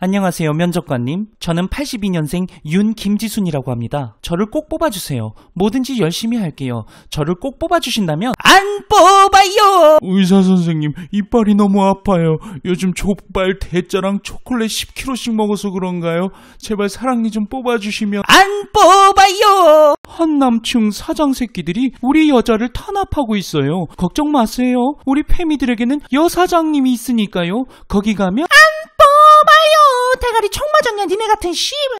안녕하세요, 면접관님. 저는 82년생 윤김지순이라고 합니다. 저를 꼭 뽑아주세요. 뭐든지 열심히 할게요. 저를 꼭 뽑아주신다면 안 뽑아요! 의사 선생님, 이빨이 너무 아파요. 요즘 족발, 대짜랑 초콜릿 10kg씩 먹어서 그런가요? 제발 사랑니 좀 뽑아주시면 안 뽑아요! 한남충 사장 새끼들이 우리 여자를 탄압하고 있어요. 걱정 마세요. 우리 패미들에게는 여사장님이 있으니까요. 거기 가면 아! 총 맞았냐 니네 같은 씨